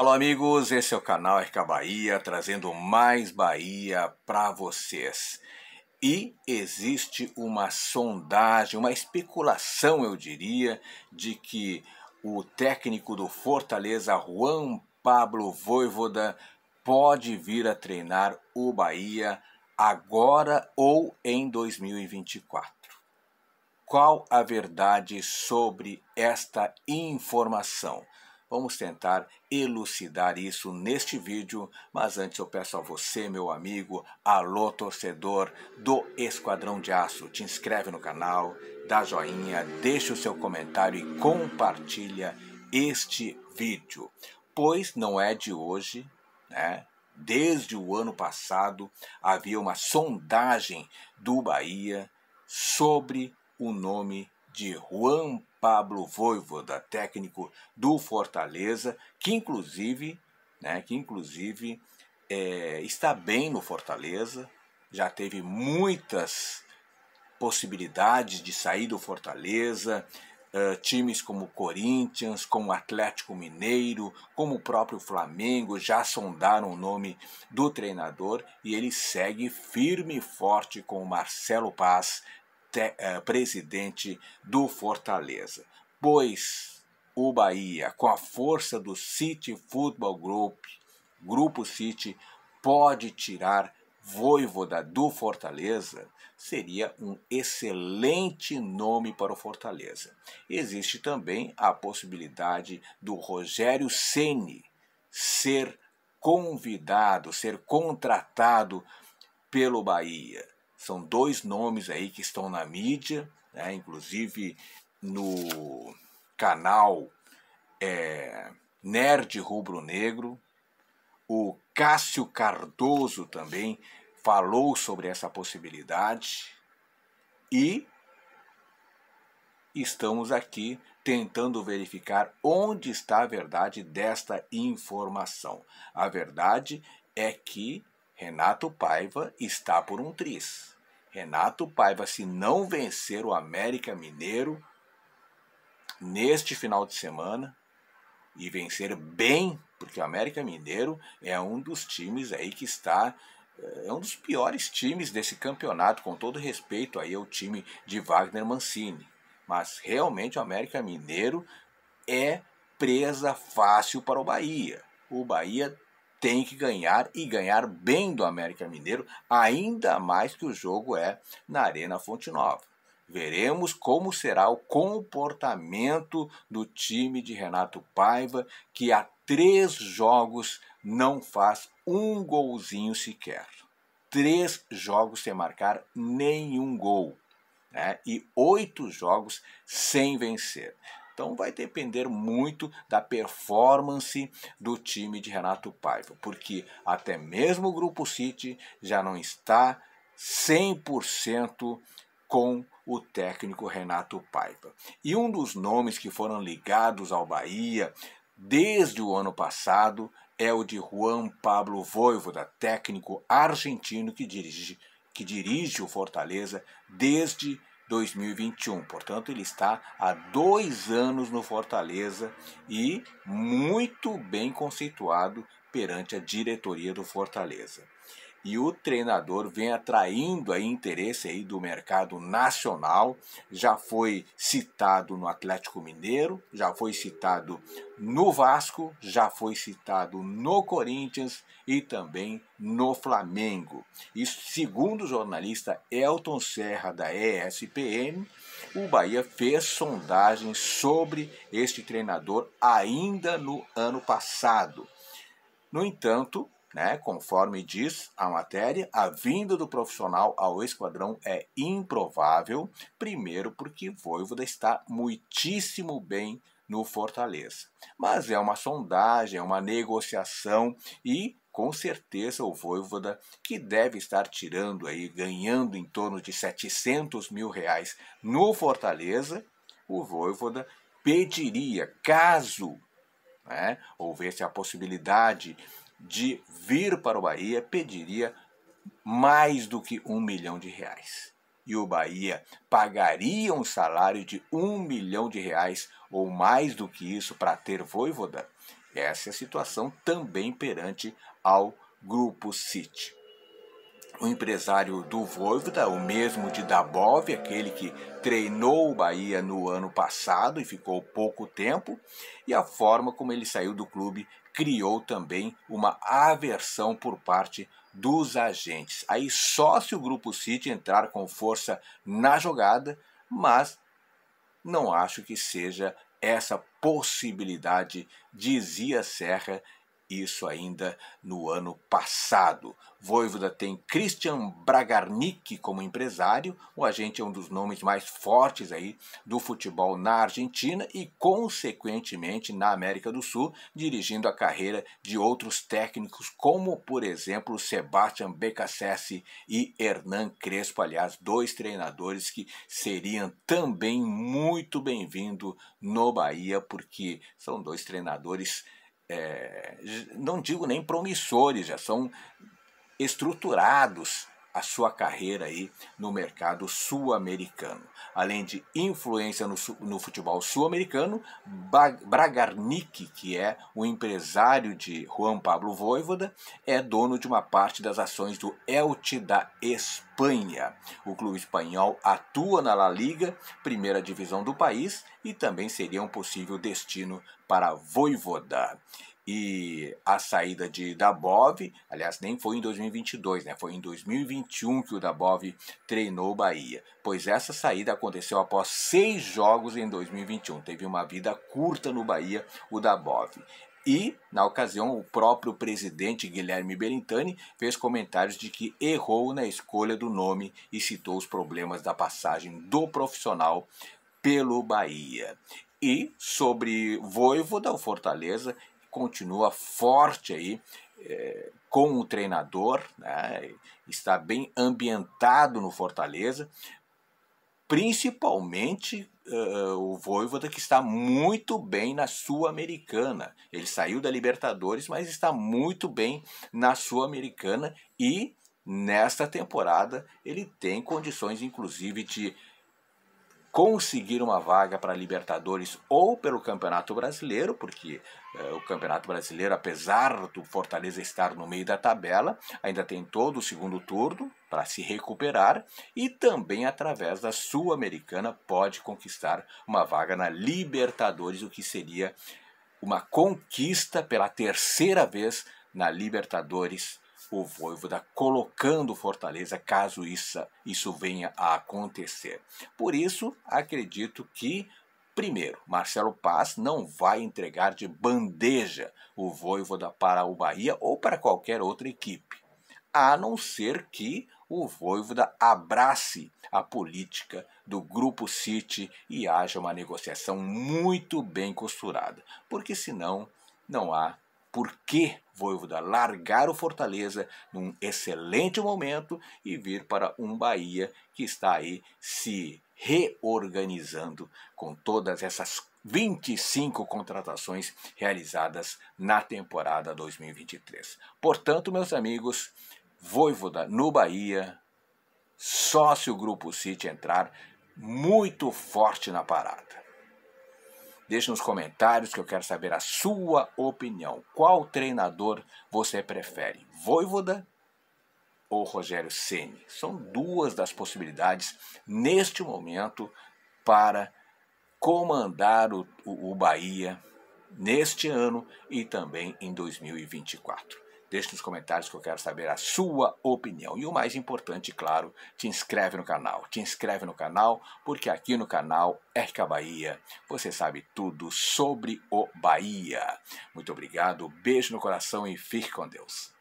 Alô, amigos, esse é o canal RK Bahia, trazendo mais Bahia para vocês. E existe uma sondagem, uma especulação, eu diria, de que o técnico do Fortaleza, Juan Pablo Voivoda, pode vir a treinar o Bahia agora ou em 2024. Qual a verdade sobre esta informação? Vamos tentar elucidar isso neste vídeo, mas antes eu peço a você, meu amigo, alô torcedor do Esquadrão de Aço, te inscreve no canal, dá joinha, deixa o seu comentário e compartilha este vídeo, pois não é de hoje, né? Desde o ano passado havia uma sondagem do Bahia sobre o nome de Juan Pablo Voivoda, técnico do Fortaleza, que inclusive, né, que inclusive é, está bem no Fortaleza, já teve muitas possibilidades de sair do Fortaleza, Uh, times como Corinthians, como Atlético Mineiro, como o próprio Flamengo já sondaram o nome do treinador e ele segue firme e forte com o Marcelo Paz te, uh, presidente do Fortaleza, pois o Bahia, com a força do City Football Group, Grupo City, pode tirar Voivoda do Fortaleza, seria um excelente nome para o Fortaleza. Existe também a possibilidade do Rogério Ceni ser convidado, ser contratado pelo Bahia. São dois nomes aí que estão na mídia, né? inclusive no canal é, Nerd Rubro Negro. O Cássio Cardoso também falou sobre essa possibilidade. E estamos aqui tentando verificar onde está a verdade desta informação. A verdade é que Renato Paiva está por um triz. Renato Paiva, se não vencer o América Mineiro neste final de semana e vencer bem, porque o América Mineiro é um dos times aí que está é um dos piores times desse campeonato, com todo respeito aí ao time de Wagner Mancini. Mas realmente o América Mineiro é presa fácil para o Bahia. O Bahia tem que ganhar e ganhar bem do América Mineiro, ainda mais que o jogo é na Arena Fonte Nova. Veremos como será o comportamento do time de Renato Paiva, que há três jogos não faz um golzinho sequer. Três jogos sem marcar nenhum gol. Né? E oito jogos sem vencer. Então vai depender muito da performance do time de Renato Paiva, porque até mesmo o Grupo City já não está 100% com o técnico Renato Paiva. E um dos nomes que foram ligados ao Bahia desde o ano passado é o de Juan Pablo Voivoda, técnico argentino que dirige que dirige o Fortaleza desde 2021. Portanto, ele está há dois anos no Fortaleza e muito bem conceituado perante a diretoria do Fortaleza e o treinador vem atraindo aí interesse aí do mercado nacional. Já foi citado no Atlético Mineiro, já foi citado no Vasco, já foi citado no Corinthians e também no Flamengo. segundo o jornalista Elton Serra da ESPN o Bahia fez sondagem sobre este treinador ainda no ano passado. No entanto, né? Conforme diz a matéria, a vinda do profissional ao esquadrão é improvável, primeiro porque Voivoda está muitíssimo bem no Fortaleza. Mas é uma sondagem, é uma negociação e com certeza o Voivoda, que deve estar tirando aí, ganhando em torno de 700 mil reais no Fortaleza, o Voivoda pediria, caso né, houvesse a possibilidade de vir para o Bahia pediria mais do que um milhão de reais. E o Bahia pagaria um salário de um milhão de reais ou mais do que isso para ter voivoda. Essa é a situação também perante ao Grupo City o empresário do Voivoda, o mesmo de Dabov, aquele que treinou o Bahia no ano passado e ficou pouco tempo, e a forma como ele saiu do clube criou também uma aversão por parte dos agentes. Aí só se o Grupo City entrar com força na jogada, mas não acho que seja essa possibilidade, dizia Serra, isso ainda no ano passado. Voivoda tem Christian Bragarnik como empresário, o agente é um dos nomes mais fortes aí do futebol na Argentina e consequentemente na América do Sul, dirigindo a carreira de outros técnicos como, por exemplo, Sebastian Becassese e Hernan Crespo, aliás, dois treinadores que seriam também muito bem-vindos no Bahia porque são dois treinadores é, não digo nem promissores, já são estruturados a sua carreira aí no mercado sul-americano. Além de influência no, no futebol sul-americano, Bragarnik, que é o empresário de Juan Pablo Voivoda, é dono de uma parte das ações do Elche da Espanha. O clube espanhol atua na La Liga, primeira divisão do país, e também seria um possível destino para Voivoda e a saída de Dabov, aliás, nem foi em 2022, né? Foi em 2021 que o Dabov treinou o Bahia, pois essa saída aconteceu após seis jogos em 2021. Teve uma vida curta no Bahia, o Dabov. E, na ocasião, o próprio presidente Guilherme Berintani fez comentários de que errou na escolha do nome e citou os problemas da passagem do profissional pelo Bahia. E sobre Voivoda, o Fortaleza, continua forte aí é, com o treinador, né? está bem ambientado no Fortaleza, principalmente uh, o Voivoda que está muito bem na Sul-Americana. Ele saiu da Libertadores, mas está muito bem na Sul-Americana e nesta temporada ele tem condições inclusive de conseguir uma vaga para Libertadores ou pelo Campeonato Brasileiro, porque é, o Campeonato Brasileiro, apesar do Fortaleza estar no meio da tabela, ainda tem todo o segundo turno para se recuperar e também através da Sul-Americana pode conquistar uma vaga na Libertadores, o que seria uma conquista pela terceira vez na Libertadores o Voivoda tá colocando Fortaleza caso isso, isso venha a acontecer. Por isso, acredito que Primeiro, Marcelo Paz não vai entregar de bandeja o Voivoda para o Bahia ou para qualquer outra equipe, a não ser que o Voivoda abrace a política do Grupo City e haja uma negociação muito bem costurada, porque senão não há por que Voivoda largar o Fortaleza num excelente momento e vir para um Bahia que está aí se reorganizando com todas essas 25 contratações realizadas na temporada 2023. Portanto, meus amigos, Voivoda no Bahia, só se o Grupo City entrar muito forte na parada. Deixe nos comentários que eu quero saber a sua opinião. Qual treinador você prefere? Voivoda ou Rogério Ceni? São duas das possibilidades neste momento para comandar o, o, o Bahia neste ano e também em 2024. Deixe nos comentários que eu quero saber a sua opinião. E o mais importante, claro, te inscreve no canal. Te inscreve no canal, porque aqui no canal RK Bahia você sabe tudo sobre o Bahia. Muito obrigado, beijo no coração e fique com Deus.